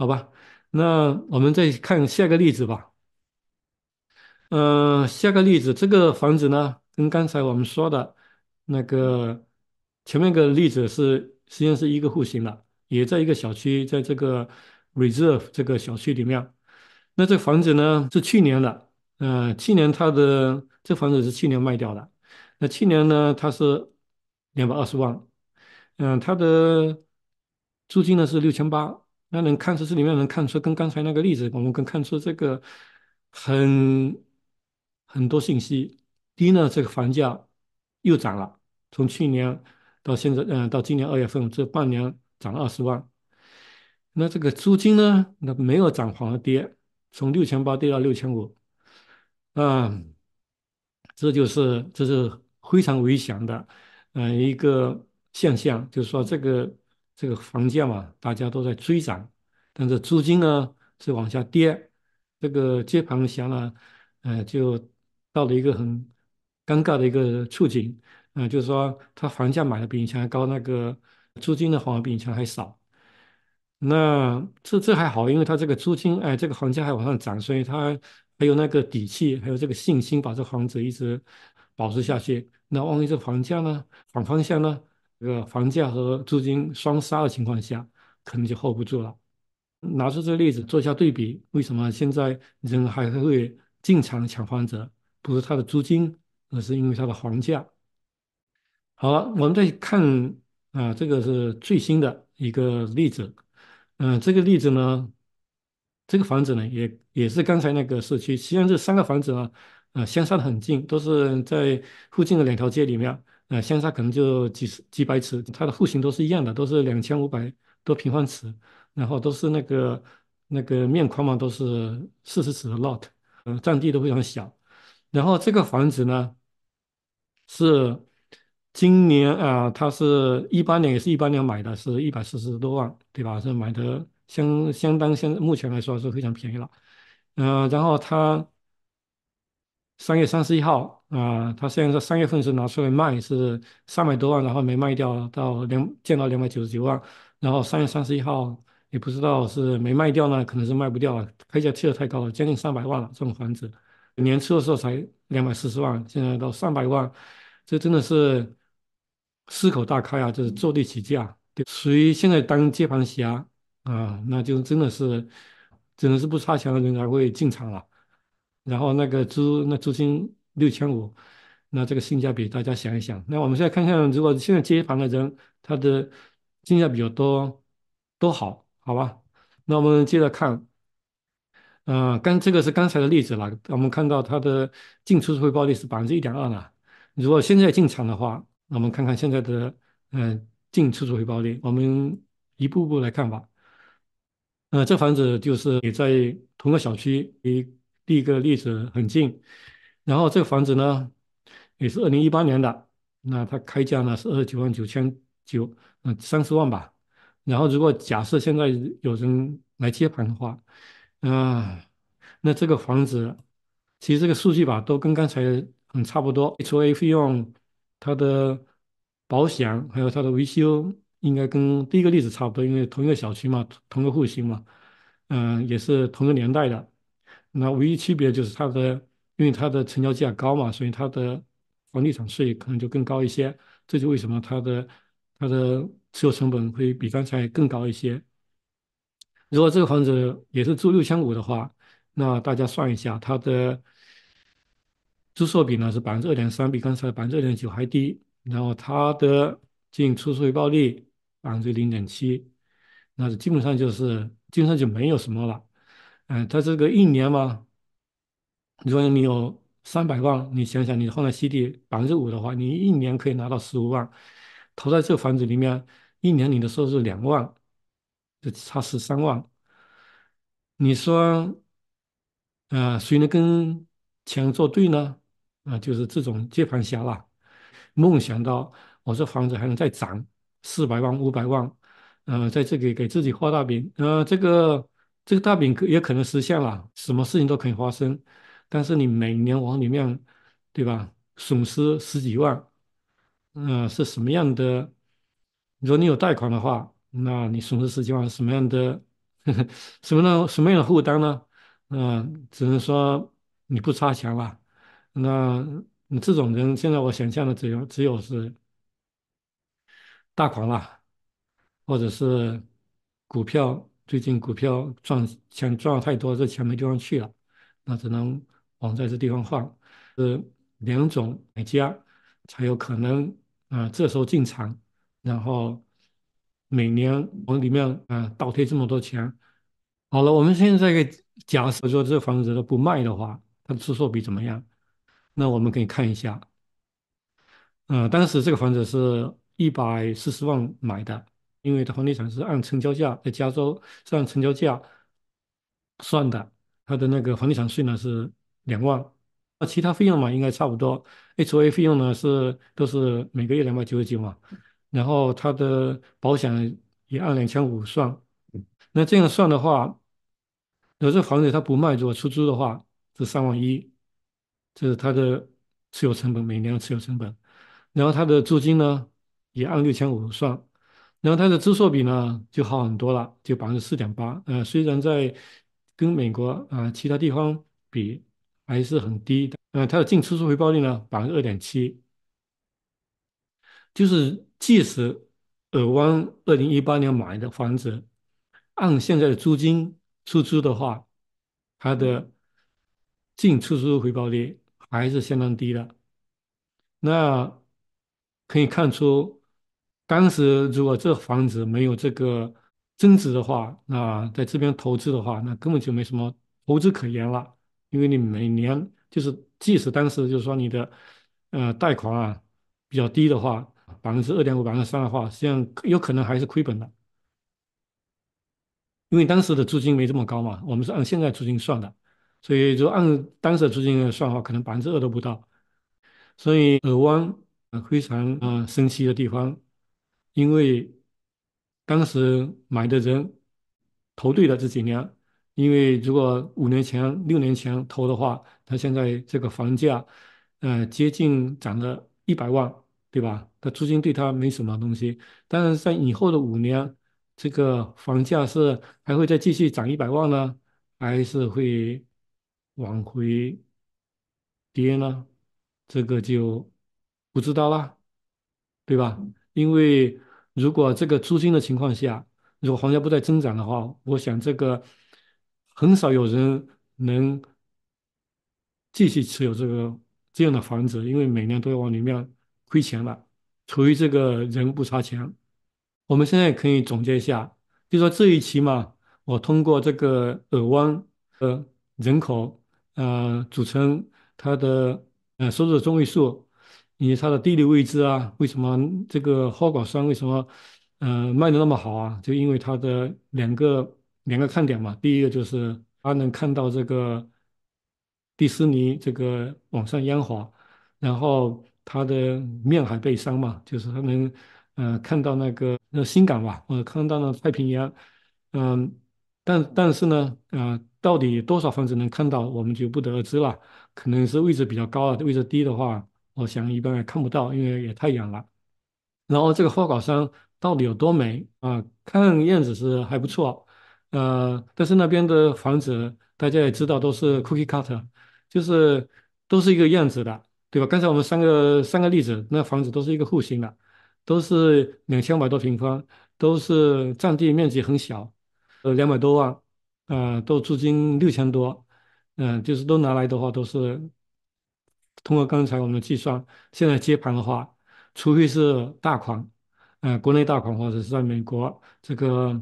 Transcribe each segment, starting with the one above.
好吧，那我们再看下个例子吧。嗯，下个例子这个房子呢，跟刚才我们说的那个前面个例子是，实际上是一个户型了，也在一个小区，在这个 Reserve 这个小区里面。那这房子呢是去年的，呃，去年它的这房子是去年卖掉的。那去年呢，它是两百二十万，嗯，它的租金呢是六千八。那能看出这里面能看出跟刚才那个例子，我们能看出这个很很多信息。第一呢，这个房价又涨了，从去年到现在，嗯，到今年二月份这半年涨了二十万。那这个租金呢，那没有涨反而跌，从六千八跌到六千五。啊，这就是这是非常危险的，嗯，一个现象，就是说这个。这个房价嘛，大家都在追涨，但是租金呢是往下跌，这个接盘侠呢，呃，就到了一个很尴尬的一个处境，呃，就是说他房价买的比以前还高，那个租金的话比以前还少。那这这还好，因为他这个租金，哎，这个房价还往上涨，所以他还有那个底气，还有这个信心，把这房子一直保持下去。那万一这房价呢反方向呢？这个房价和租金双杀的情况下，可能就 hold 不住了。拿出这个例子做一下对比，为什么现在人还会进场抢房子？不是他的租金，而是因为他的房价。好了，我们再看啊，这个是最新的一个例子。嗯，这个例子呢，这个房子呢，也也是刚才那个社区，实际上这三个房子呢，呃，相差的很近，都是在附近的两条街里面。呃，相差可能就几十几百尺，它的户型都是一样的，都是两千五百多平方尺，然后都是那个那个面宽嘛，都是四十尺的 lot，呃，占地都非常小。然后这个房子呢，是今年啊，它是一八年，也是一八年买的，是一百四十多万，对吧？是买的相相当相目前来说是非常便宜了。呃，然后它。三月三十一号啊，他现在在三月份是拿出来卖是三百多万，然后没卖掉，到两见到两百九十九万，然后三月三十一号也不知道是没卖掉呢，可能是卖不掉了，开价贴的太高了，将近三百万了。这种房子年初的时候才两百四十万，现在到三百万，这真的是市口大开啊，就是坐地起价。对，于现在当接盘侠啊？那就真的是，只能是不差钱的人才会进场了。然后那个租那租金六千五，那这个性价比大家想一想。那我们现在看看，如果现在接盘的人，他的性价比有多多好，好吧？那我们接着看，嗯，刚这个是刚才的例子了。我们看到它的净出租回报率是百分之一点二呢。如果现在进场的话，那我们看看现在的嗯净出租回报率，我们一步步来看吧。呃，这房子就是也在同个小区你。第一个例子很近，然后这个房子呢也是二零一八年的，那它开价呢是二十九万九千九，嗯，三十万吧。然后如果假设现在有人来接盘的话，啊，那这个房子其实这个数据吧都跟刚才很差不多。H A 费用、它的保险还有它的维修，应该跟第一个例子差不多，因为同一个小区嘛，同个户型嘛，嗯，也是同一个年代的。那唯一区别就是它的，因为它的成交价高嘛，所以它的房地产税可能就更高一些。这就为什么它的它的持有成本会比刚才更高一些。如果这个房子也是租六千五的话，那大家算一下，它的租售比呢是百分之二点三，比刚才百分之二点九还低。然后它的净出售回报率百分之零点七，那基本上就是基本上就没有什么了。哎，他这个一年嘛，如果你有三百万，你想想你放在 C D 百分之五的话，你一年可以拿到十五万，投在这个房子里面，一年你的收入两万，就差十三万。你说，啊，谁能跟钱作对呢？啊，就是这种接盘侠啦，梦想到我这房子还能再涨四百万、五百万，呃，在这里给自己画大饼，呃，这个。这个大饼可也可能实现了，什么事情都可以发生，但是你每年往里面，对吧？损失十几万，嗯，是什么样的？如果你有贷款的话，那你损失十几万什么样的？什么的什么样的负担呢？嗯，只能说你不差钱了。那你这种人现在我想象的只有只有是大款了，或者是股票。最近股票赚钱赚的太多，这钱没地方去了，那只能往在这地方放。是两种买家才有可能啊，这时候进场，然后每年往里面啊倒贴这么多钱。好了，我们现在假设说这房子它不卖的话，它的出售比怎么样？那我们可以看一下，啊，当时这个房子是一百四十万买的。因为它房地产是按成交价，在加州是按成交价算的，它的那个房地产税呢是两万，那其他费用嘛应该差不多，H O A 费用呢是都是每个月两百九十九嘛，然后它的保险也按两千五算，那这样算的话，如果这房子它不卖，如果出租的话是三万一，这是它的持有成本，每年的持有成本，然后它的租金呢也按六千五算。然后它的租售比呢就好很多了，就百分之四点八。呃，虽然在跟美国啊其他地方比还是很低的。呃，它的净出租回报率呢百分之二点七，就是即使尔湾二零一八年买的房子，按现在的租金出租的话，它的净出租回报率还是相当低的。那可以看出。当时如果这房子没有这个增值的话，那在这边投资的话，那根本就没什么投资可言了，因为你每年就是即使当时就是说你的呃贷款啊比较低的话，百分之二点五、百分之三的话，实际上有可能还是亏本的，因为当时的租金没这么高嘛。我们是按现在租金算的，所以就按当时的租金算的话，可能百分之二都不到。所以耳湾非常啊，神奇的地方。因为当时买的人投对了这几年，因为如果五年前、六年前投的话，他现在这个房价，呃，接近涨了一百万，对吧？他租金对他没什么东西。但是在以后的五年，这个房价是还会再继续涨一百万呢，还是会往回跌呢？这个就不知道了，对吧？因为。如果这个租金的情况下，如果房价不再增长的话，我想这个很少有人能继续持有这个这样的房子，因为每年都要往里面亏钱了。处于这个人不差钱。我们现在可以总结一下，就说这一期嘛，我通过这个耳湾和人口呃组成它的呃收入中位数。因为它的地理位置啊，为什么这个花果山为什么，呃，卖的那么好啊？就因为它的两个两个看点嘛。第一个就是它能看到这个迪士尼这个网上烟花，然后它的面海背山嘛，就是它能呃看到那个那新港吧，或者看到了太平洋，嗯，但但是呢，呃，到底多少房子能看到，我们就不得而知了。可能是位置比较高啊，位置低的话。我想一般也看不到，因为也太远了。然后这个花岗山到底有多美啊？看样子是还不错。呃，但是那边的房子大家也知道都是 cookie cutter，就是都是一个样子的，对吧？刚才我们三个三个例子，那房子都是一个户型的，都是两千百多平方，都是占地面积很小，呃，两百多万，啊，都租金六千多，嗯，就是都拿来的话都是。通过刚才我们的计算，现在接盘的话，除非是大款，嗯，国内大款或者是在美国，这个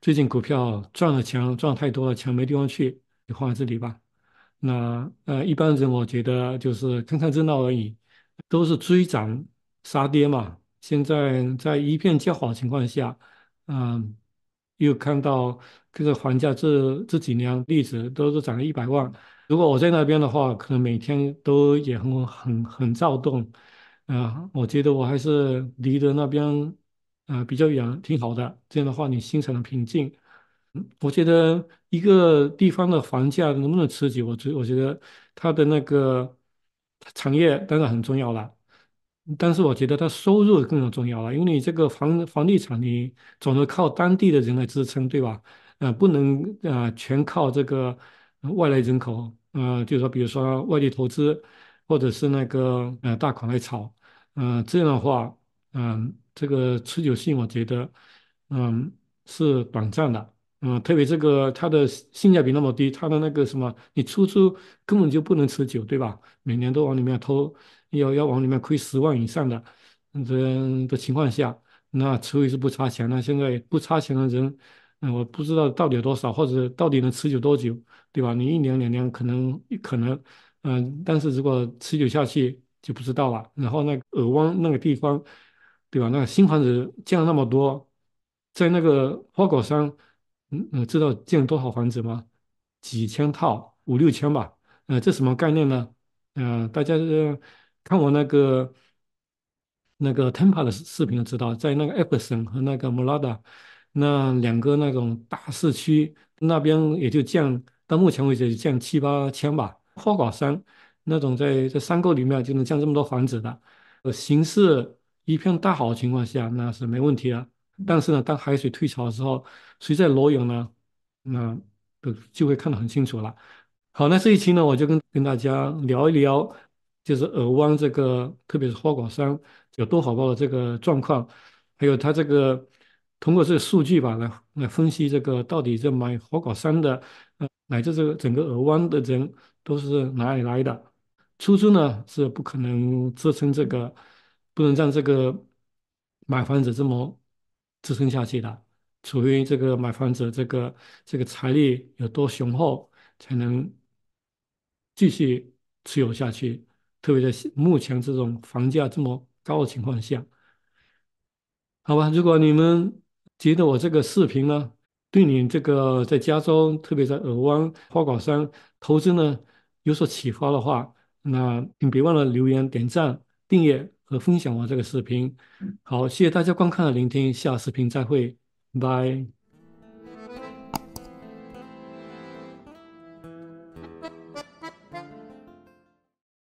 最近股票赚了钱，赚太多了，钱没地方去，就放在这里吧。那呃，一般人我觉得就是看看热闹而已，都是追涨杀跌嘛。现在在一片较好情况下，嗯，又看到这个房价这这几年例子都是涨了一百万。如果我在那边的话，可能每天都也很很很躁动，啊，我觉得我还是离得那边啊比较远，挺好的。这样的话，你心才能平静。我觉得一个地方的房价能不能持久，我觉我觉得它的那个产业当然很重要了，但是我觉得它收入更重要了，因为你这个房房地产，你总是靠当地的人来支撑，对吧？啊，不能啊，全靠这个外来人口。呃，就是说，比如说外地投资，或者是那个呃大款来炒，嗯，这样的话，嗯，这个持久性我觉得，嗯，是短暂的，嗯，特别这个它的性价比那么低，它的那个什么，你出租根本就不能持久，对吧？每年都往里面投，要要往里面亏十万以上的这样的情况下，那除非是不差钱，那现在不差钱的人。嗯，我不知道到底有多少，或者到底能持久多久，对吧？你一年两年可能可能，嗯，但是如果持久下去就不知道了。然后那个耳湾那个地方，对吧？那个新房子建了那么多，在那个花果山，嗯嗯，知道建多少房子吗？几千套，五六千吧。嗯，这什么概念呢？嗯，大家看我那个那个 Temple 的视频就知道，在那个 e p s o n 和那个 Mallada。那两个那种大市区那边也就降，到目前为止降七八千吧。花果山那种在在山沟里面就能降这么多房子的，呃，形势一片大好的情况下，那是没问题的。但是呢，当海水退潮的时候，谁在裸泳呢？那就会看得很清楚了。好，那这一期呢，我就跟跟大家聊一聊，就是耳湾这个，特别是花果山有多火爆的这个状况，还有它这个。通过这个数据吧，来来分析这个到底这买花果山的，呃，乃至这个整个耳湾的人都是哪里来的？出租呢是不可能支撑这个，不能让这个买房子这么支撑下去的。除非这个买房者这个这个财力有多雄厚，才能继续持有下去。特别在目前这种房价这么高的情况下，好吧，如果你们。觉得我这个视频呢，对你这个在加州，特别在尔湾、花果山投资呢有所启发的话，那请别忘了留言、点赞、订阅和分享我这个视频。好，谢谢大家观看、聆听，下视频再会，拜。